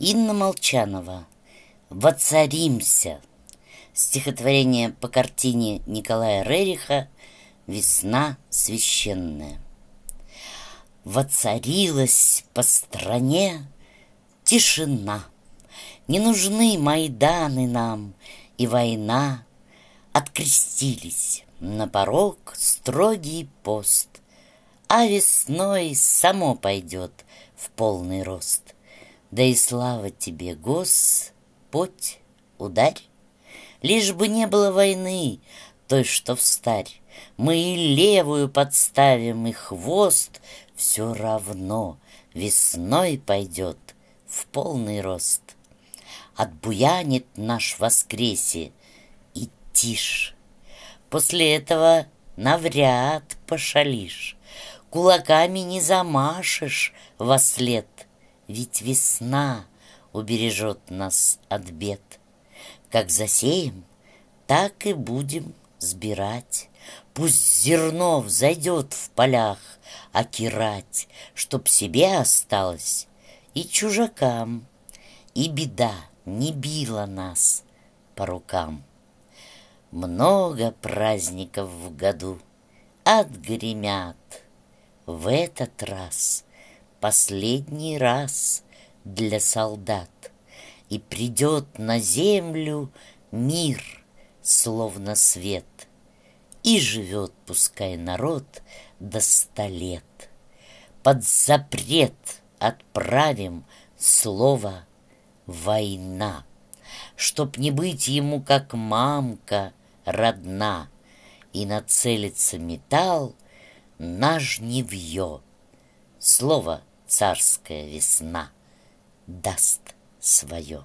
Инна Молчанова «Воцаримся» Стихотворение по картине Николая Рериха «Весна священная» Воцарилась по стране тишина Не нужны майданы нам и война Открестились на порог строгий пост А весной само пойдет в полный рост — да и слава тебе, Господь, ударь. Лишь бы не было войны, той, что встарь. Мы и левую подставим, и хвост. Все равно весной пойдет в полный рост. Отбуянит наш воскресе и тишь. После этого навряд пошалишь, Кулаками не замашешь во след — ведь весна убережет нас от бед. Как засеем, так и будем сбирать. Пусть зерно взойдет в полях, окирать, Чтоб себе осталось и чужакам, И беда не била нас по рукам. Много праздников в году отгремят. В этот раз — последний раз для солдат, И придет на землю мир, словно свет, И живет, пускай народ, до ста лет. Под запрет отправим слово «война», Чтоб не быть ему, как мамка родна, И нацелится металл наш на жневье. Слово — царская весна даст свое.